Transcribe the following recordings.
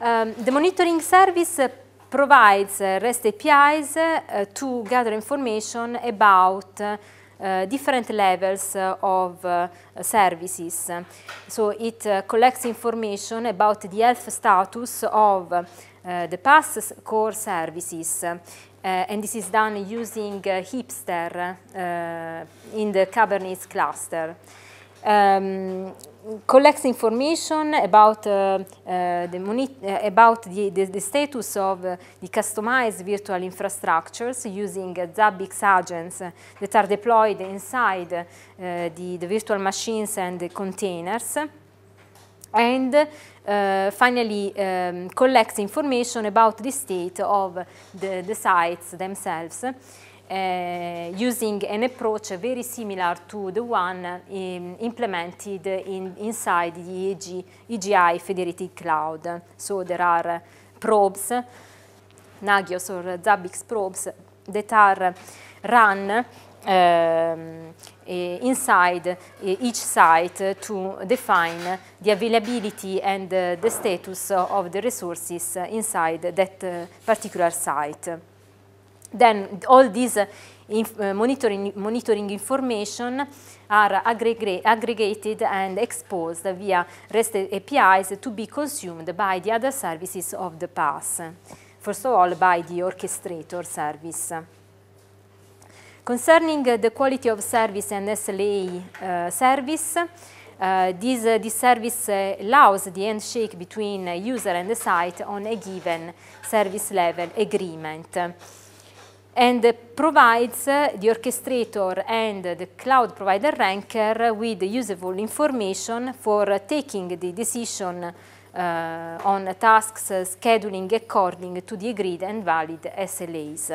Um, the monitoring service provides uh, REST APIs uh, to gather information about uh, different levels uh, of uh, services. So it uh, collects information about the health status of the past core services. and this is done using Hipster in the Kubernetes cluster um, collects information about uh, uh, the uh, about the, the, the, status of uh, the customized virtual infrastructures using Zabbix agents that are deployed inside uh, the, the virtual machines and the containers and uh, finally um, collects information about the state of the, the sites themselves uh, using an approach very similar to the one um, implemented in, inside the EG, EGI Federated Cloud. So there are probes, Nagios or Zabbix probes, that are run um, inside eh, each site to define the availability and the status of the resources inside that particular site. Then all these uh, Inf uh, monitoring, monitoring, information are aggregated and exposed via REST APIs to be consumed by the other services of the pass. First of all, by the orchestrator service. Concerning uh, the quality of service and SLA uh, service, uh, this, uh, this service allows the handshake between user and the site on a given service level agreement and provides the orchestrator and the cloud provider ranker with usable information for taking the decision uh, on tasks uh, scheduling according to the agreed and valid SLAs.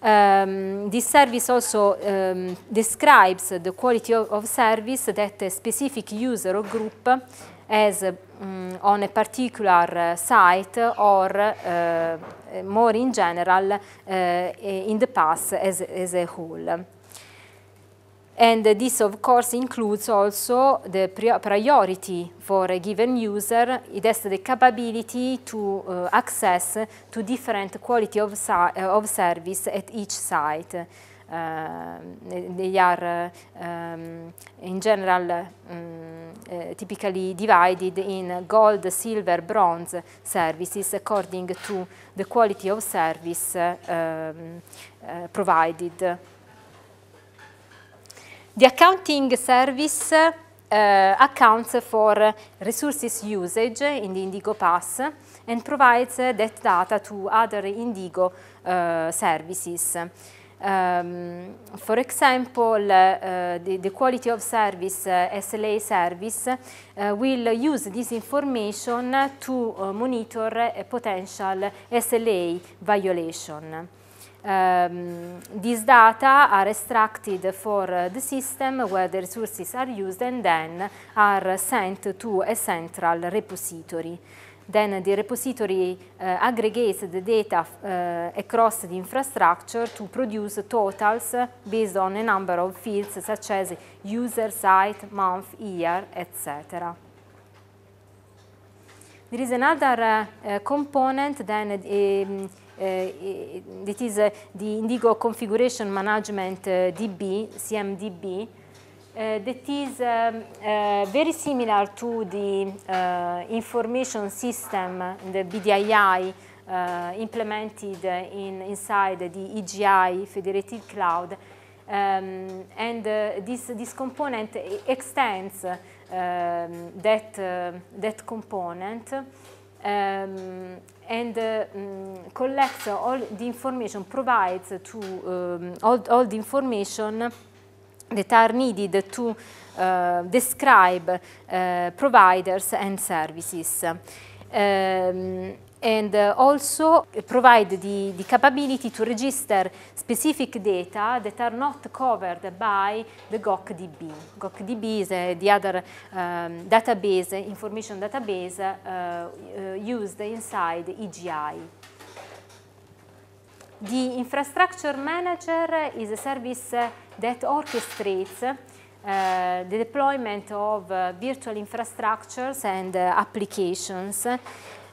Um, this service also um, describes the quality of, of, service that a specific user or group as um, on a particular eh, site or eh, more in general eh, in the past as, as a whole. And this, of course, includes also the priority for a given user. It has the capability to uh, access to different quality of, si of service at each site they ehm, are ehm, in general mm, eh, typically divided in gold, silver, bronze services according to the quality of service ehm, eh, provided. The accounting service uh, accounts for resources usage in the Indigo Pass and provides uh, that data to other Indigo services. Um, for example, uh, the, the, quality of service, uh, SLA service, uh, will use this information to uh, monitor a potential SLA violation. Um, these data are extracted for uh, the system where the resources are used and then are sent to a central repository. then the repository uh, aggregates the data uh, across the infrastructure to produce totals based on a number of fields such as user, site, month, year, etc. There is another uh, component then um, uh, that is the Indigo Configuration Management DB, CMDB, uh, that is um, uh, very similar to the uh, information system, the BDII, uh, implemented uh, in, inside the EGI Federated Cloud. Um, and uh, this, this component extends um, that, that component um, and uh, mm, collects all the information, provides to um, all, all, the information that are needed to uh, describe uh, providers and services. Um, and uh, also provide the, the, capability to register specific data that are not covered by the GOCDB. GOCDB is uh, the other um, database, information database uh, uh used inside EGI. The infrastructure manager is a service uh, that orchestrates uh, the deployment of uh, virtual infrastructures and uh, applications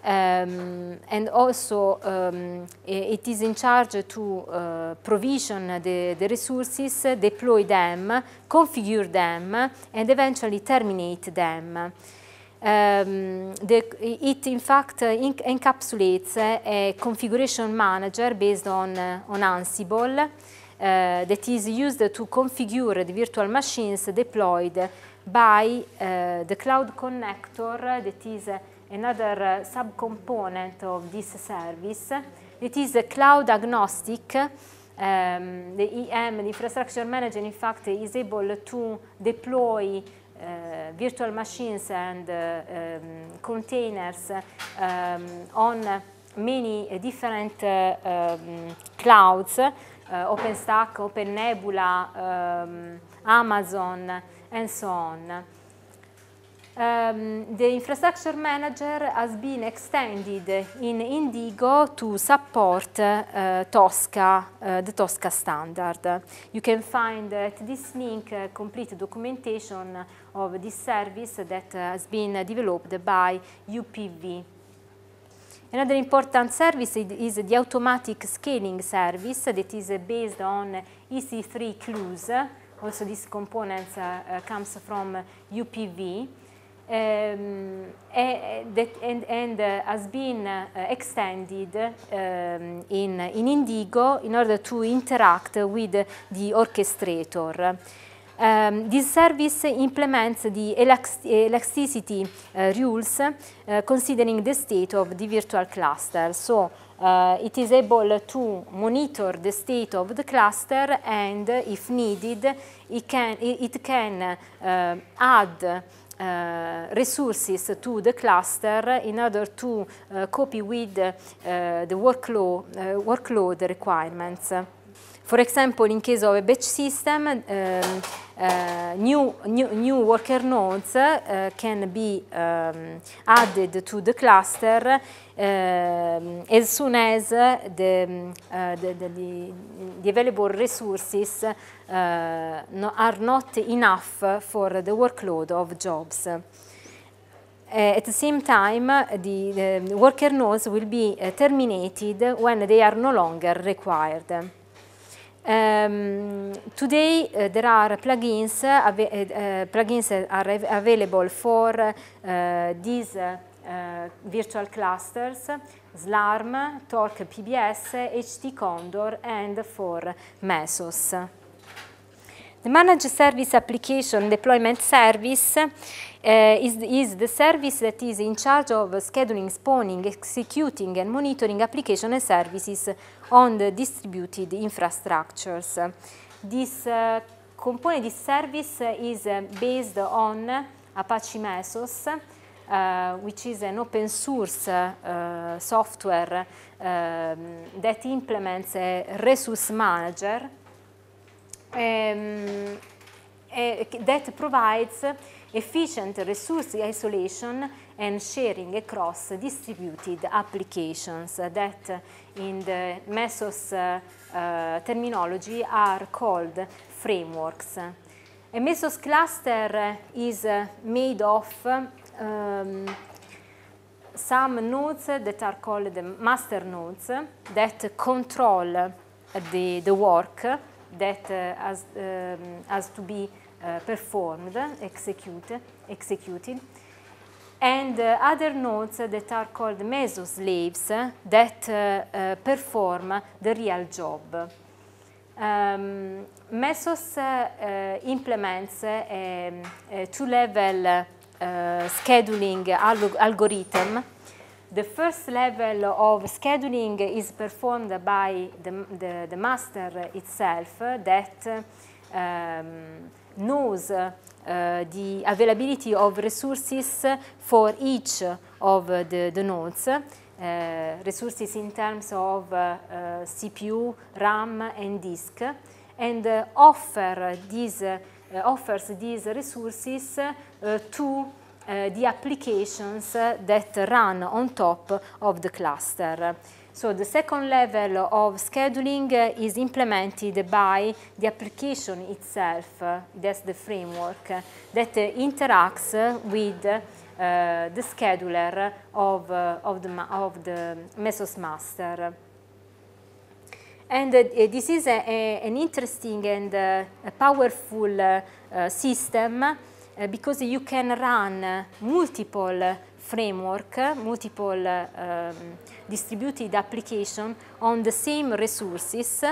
um, and also um, it is in charge to uh, provision the, the, resources, deploy them, configure them, and eventually terminate them. Um, the, it in fact uh, inc encapsulates a configuration manager based on, uh, on Ansible uh, that is used to configure the virtual machines deployed by uh, the Cloud Connector, that is another uh, subcomponent of this service. It is cloud agnostic. Um, the EM, the infrastructure manager, in fact, is able to deploy uh, virtual machines and uh, um, containers um, on many different uh, um, clouds eh, OpenStack, OpenNebula, ehm, Amazon and so on. Um, the infrastructure manager has been extended in Indigo to support uh, Tosca, uh, the Tosca standard. You can find eh, at this link uh, complete documentation of this service that has been developed by UPV. Another important service is the automatic scaling service that is based on EC3 clues. Also this component uh, comes from UPV. Um, that, and, and uh, has been uh, extended um, in, in Indigo in order to interact with the orchestrator. Um, this service implements the elasticity uh, rules uh, considering the state of the virtual cluster. So uh, it is able to monitor the state of the cluster and if needed it can, it can add uh, resources to the cluster in order to uh, copy with uh, the workload, workload requirements. For example, in case of a batch system, um, uh, new, new, new, worker nodes uh, can be um, added to the cluster uh, as soon as um, uh, the, the, the, the available resources uh, no, are not enough for the workload of jobs. Uh, at the same time, the, worker nodes will be terminated when they are no longer required. Um, today uh, there are plugins, uh, uh, plugins are available for these virtual clusters, SLARM, Torque PBS, HT Condor and for Mesos. The Managed Service Application Deployment Service uh, is, is, the service that is in charge of scheduling, spawning, executing and monitoring application and services on the distributed infrastructures. This uh, component, this service is uh, based on Apache Mesos, uh, which is an open source software that implements a resource manager um, uh, that provides efficient resource isolation and sharing across distributed applications that in the MESOS eh, terminology are called frameworks. A MESOS cluster is eh, made of um, some nodes that are called the master nodes that control the, the work that has, uh, um, has to be uh, performed, execute, executed, and uh, other nodes that are called mesoslaves that perform the real job. Um, Mesos implements a, a two-level scheduling alg algorithm The first level of scheduling is performed by the, the, the master itself that um, knows uh, the availability of resources for each of the, the nodes, uh, resources in terms of uh, uh CPU, RAM, and disk, and uh, offer these, uh, offers these resources to uh, the applications uh, that run on top of the cluster. So the second level of scheduling uh, is implemented by the application itself, that's the framework, that interacts with eh, the scheduler of, eh, of, the, of the Mesos master. And uh, this is a, a, an interesting and uh, powerful uh, system uh, because you can run eh, multiple framework, multiple um, distributed application on the same resources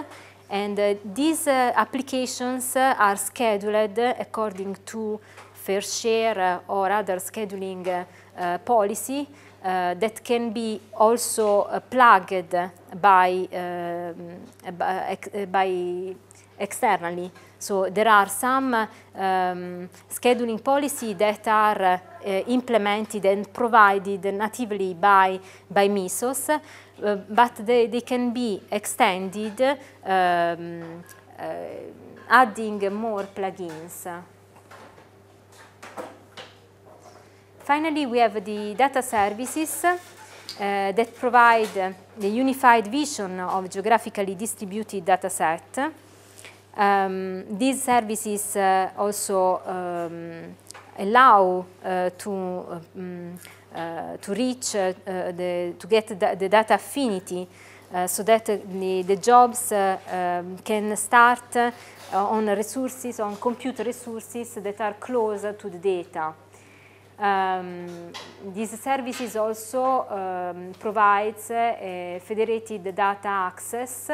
and eh, these applications are scheduled according to fair share or other scheduling policy uh, that can be also uh, plugged by, uh, by, by externally so there are some um, scheduling policy that are uh, implemented and provided natively by, by MISOS, uh, but they, they can be extended um, uh, adding more plugins. Finally, we have the data services uh, that provide the unified vision of geographically distributed data set. Um, these services uh, also um, allow uh, to um, uh, to reach the, to get the, the data affinity so that the, the jobs um, can start on resources, on computer resources that are close to the data. Um, these services also um, provides uh, federated data access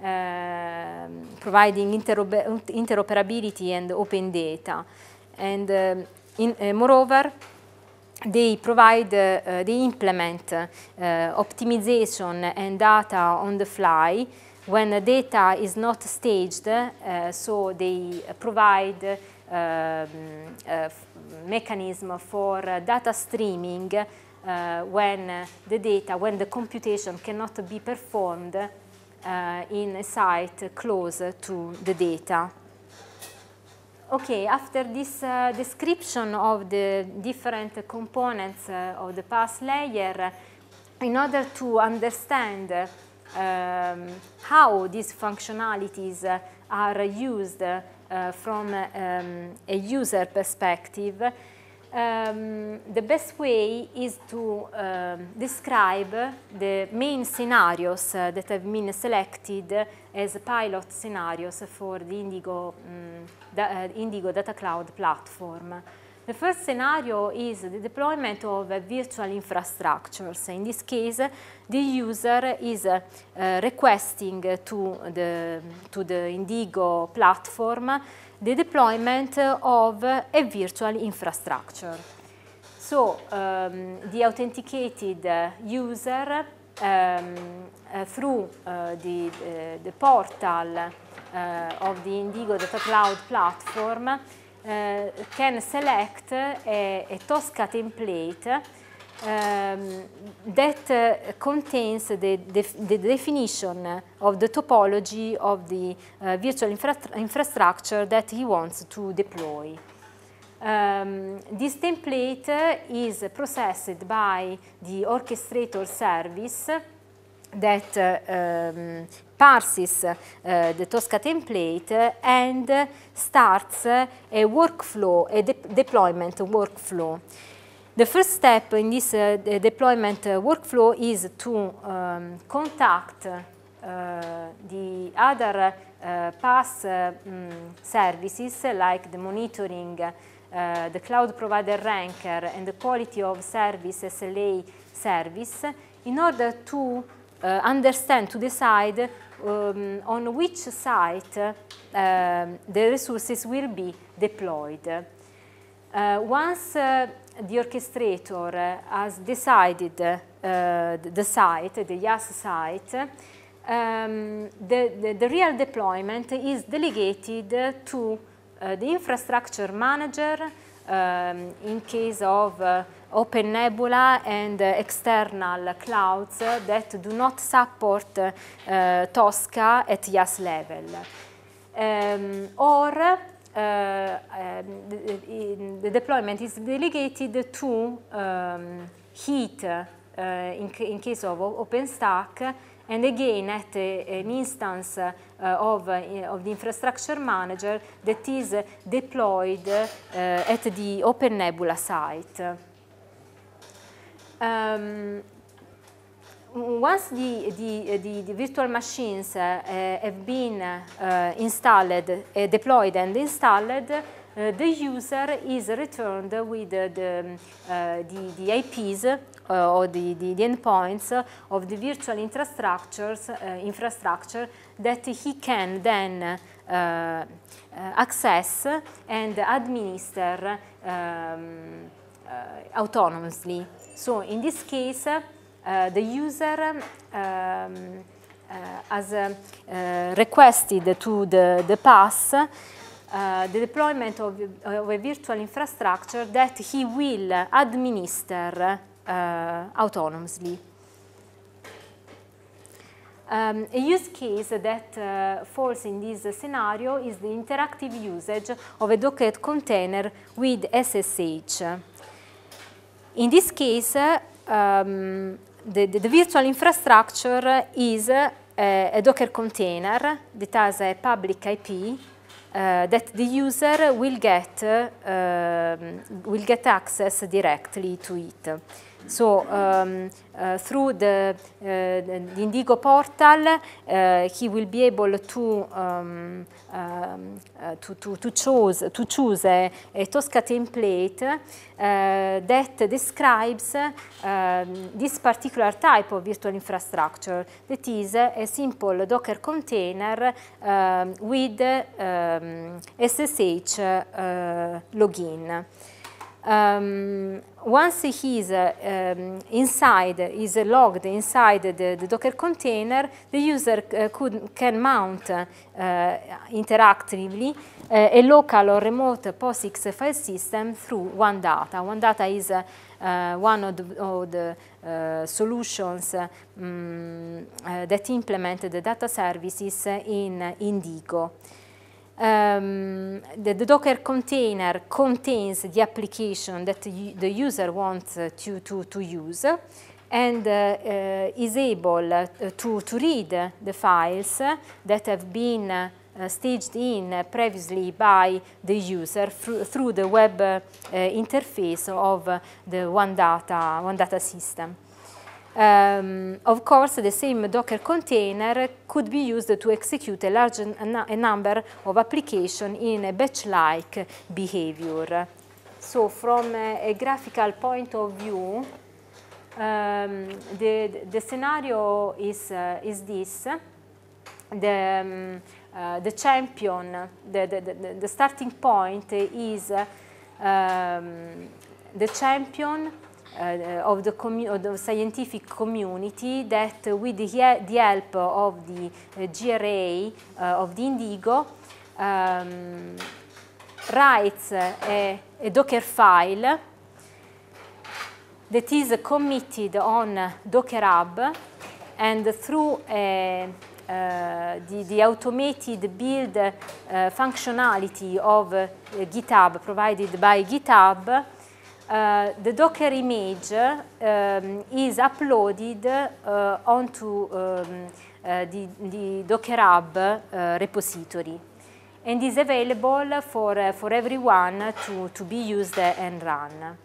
Ehm, providing interoperability and open data. And eh, in, eh, moreover, they provide, uh, they implement uh, optimization and data on the fly when data is not staged, uh, so they provide a ehm, mechanism for data streaming when the data, when the computation cannot be performed uh, in a site close to the data. Okay, after this uh, description of the different components uh, of the pass layer, in order to understand um, how these functionalities are used uh, from um, a user perspective, um, the best way is to um, describe the main scenarios uh, that have been selected as pilot scenarios for the Indigo, um, da uh, Indigo Data Cloud platform. The first scenario is the deployment of uh, virtual infrastructures. In this case, the user is uh, requesting to the, to the Indigo platform the deployment of a virtual infrastructure. So um, the authenticated uh, user um, uh, through uh, the, the portal of the Indigo Data Cloud platform can select a, a Tosca template um, that uh, contains the, def the, definition of the topology of the uh, virtual infra infrastructure that he wants to deploy. Um, this template uh, is processed by the orchestrator service that um, parses eh, the Tosca template and starts a workflow, a de deployment workflow. The first step in this uh, deployment uh, workflow is to um, contact uh, the other PaaS um, services like the monitoring, the cloud provider ranker, and the quality of service SLA service in order to uh, understand, to decide um, on which site uh, the resources will be deployed. Uh, once the orchestrator has decided uh, the site, the YAS site, um, the, the, the, real deployment is delegated to uh, the infrastructure manager um, in case of uh, open nebula and uh, external clouds uh, that do not support uh, Tosca at YAS level. Um, or uh, um, the deployment is delegated to um, heat uh, in, in case of OpenStack and again at a, an instance uh, of, uh, of the infrastructure manager that is deployed uh, at the Open Nebula site. Um, once the, the, the, the, virtual machines uh, uh, have been uh, installed, uh, deployed and installed, uh, the user is returned with the, the, um, uh, the IPs or the, the, the, endpoints of the virtual infrastructures, infrastructure that he can then access and administer um, autonomously. So in this case, uh, the user um, uh, has um, uh, requested to the, the pass the deployment of, of, a virtual infrastructure that he will administer autonomously. Um, a use case that uh, falls in this scenario is the interactive usage of a Docker container with SSH. In this case, um, the, the, the virtual infrastructure is uh, a Docker container that has a public IP Uh, that the user will get, uh, um, will get access directly to it. So um, uh, through the, uh, the, Indigo portal, uh, he will be able to um, um, uh, to, to, to, choose to choose a, a Tosca template uh, that describes um, this particular type of virtual infrastructure. That is a simple Docker container um, with um, SSH uh, login. Um, once he is uh, um, inside, is uh, logged inside the, the, Docker container, the user uh, could, can mount uh, interactively uh, a local or remote POSIX file system through OneData. OneData is uh, one of the, of the solutions um, that implement the data services in Indigo. Um, the, the, Docker container contains the application that the user wants to, to, to use and uh, uh, is able uh, to, to read the files that have been uh, staged in previously by the user through, through the web uh, interface of the OneData, OneData system. Um, of course, the same Docker container could be used to execute a large a number of applications in a batch-like behavior. So from a, a, graphical point of view, um, the, the scenario is, uh, is this. The, um, uh, the champion, the, the, the, starting point is uh, the champion uh, of, the of, the scientific community that with the, the help of the eh, GRA eh, of the Indigo um, writes a, a Docker file that is committed on Docker Hub and through a, uh, the, the, automated build uh, functionality of uh, GitHub provided by GitHub Uh, the Docker image um, is uploaded uh, onto um, uh, the, the, Docker Hub eh, repository and is available for, for everyone to, to be used and run.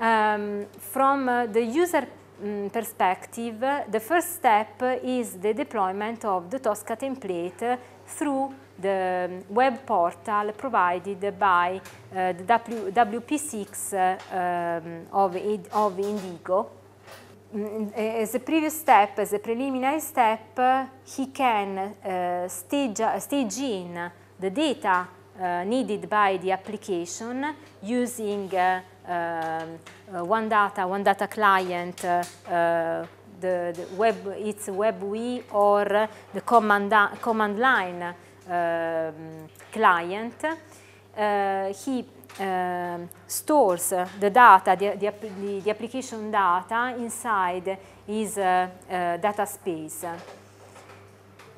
Um, from the user mm, perspective, the first step is the deployment of the Tosca template through the um, web portal provided by uh, the w WP6 um, of, of Indigo. Mm, eh, as a previous step, as a preliminary step, he can uh, stage, uh, stage in the data uh, needed by the application using uh, um, uh, one data, one data client, uh, the, the web, its WebUI or the command, command line um, client. Uh, he um, stores the data, the, the, the, application data inside his uh, uh, data space.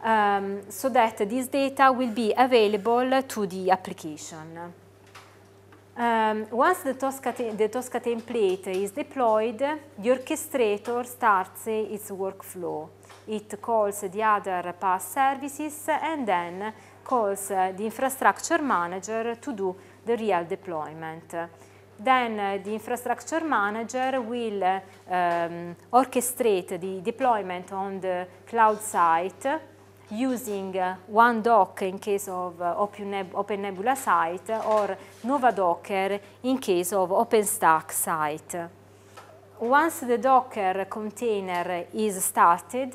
Um, so that this data will be available to the application. Um, once the Tosca, the Tosca template is deployed, the orchestrator starts its workflow. it calls the other pass services and then calls the infrastructure manager to do the real deployment. Then uh, the infrastructure manager will um, orchestrate the deployment on the cloud site using uh, one doc in case of uh, OpenNeb OpenNebula site or Nova Docker in case of OpenStack site. once the Docker container is started,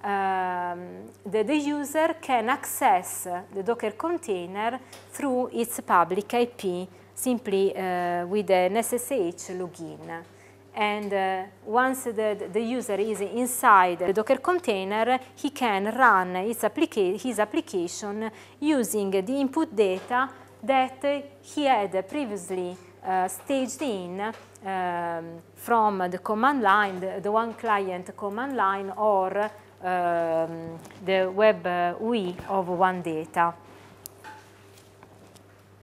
um, the, the, user can access the Docker container through its public IP simply uh, with an SSH login. And uh, once the, the user is inside the Docker container, he can run applica his application using the input data that he had previously uh, staged in um, from the command line, the, the, one client command line or um, the web uh, UI of one data.